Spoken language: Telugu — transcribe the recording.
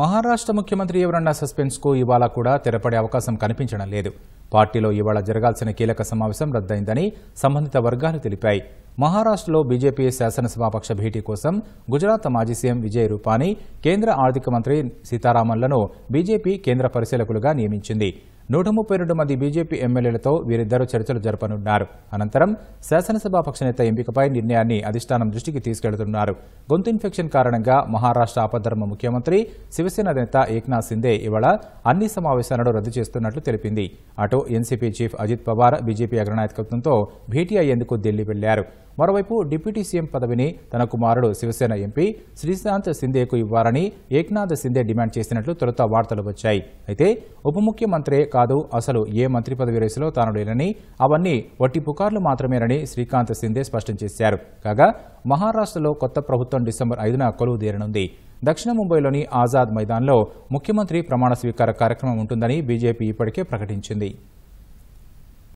మహారాష్ట్ర ముఖ్యమంత్రి ఎవరన్నా సస్పెన్స్కు ఇవాళ కూడా తెరపడే అవకాశం కనిపించడం లేదు పార్టీలో ఇవాళ జరగాల్సిన కీలక సమావేశం రద్దయిందని సంబంధిత వర్గాలు తెలిపాయి మహారాష్ట్రలో బీజేపీ శాసనసభాపక్ష భేటీ కోసం గుజరాత్ మాజీ సీఎం విజయ్ రూపానీ కేంద్ర ఆర్థిక మంత్రి సీతారామన్లను బీజేపీ కేంద్ర పరిశీలకులుగా నియమించింది నూట ముప్పై రెండు మంది బీజేపీ ఎమ్మెల్యేలతో వీరిద్దరూ చర్చలు జరపనున్నారు అనంతరం శాసనసభా పక్షనేత ఎంపికపై నిర్ణయాన్ని అధిష్టానం దృష్టికి తీసుకెళ్తున్నారు గొంతు ఇన్ఫెక్షన్ కారణంగా మహారాష్ట్ర ఆపద్ధర్మ ముఖ్యమంత్రి శివసేన నేత ఏక్నాథ్ సిందే ఇవాళ అన్ని సమావేశాలను రద్దు చేస్తున్నట్లు తెలిపింది అటు NCP chief Ajit Pawar BJP అగ్రనాయకత్వంతో భేటీ అయ్యేందుకు ఢిల్లీ వెళ్లారు మరోవైపు డిప్యూటీ సీఎం పదవిని తన కుమారుడు శివసేన ఎంపీ శ్రీశాంత్ సిందేకు ఇవ్వాలని ఏక్నాథ్ సిందే డిమాండ్ చేసినట్లు తొలుత వార్తలు వచ్చాయి అయితే ఉప ముఖ్యమంత్రి కాదు అసలు ఏ మంత్రి పదవి రేసులో తాను లేనని అవన్నీ వట్టి పుకార్లు మాత్రమేనని శ్రీకాంత్ సిందే స్పష్టం చేశారు కాగా మహారాష్ట్రలో కొత్త ప్రభుత్వం డిసెంబర్ ఐదున కొలువు తీరనుంది దక్షిణ ముంబైలోని ఆజాద్ మైదాన్లో ముఖ్యమంత్రి ప్రమాణ స్వీకార కార్యక్రమం ఉంటుందని బీజేపీ ఇప్పటికే ప్రకటించింది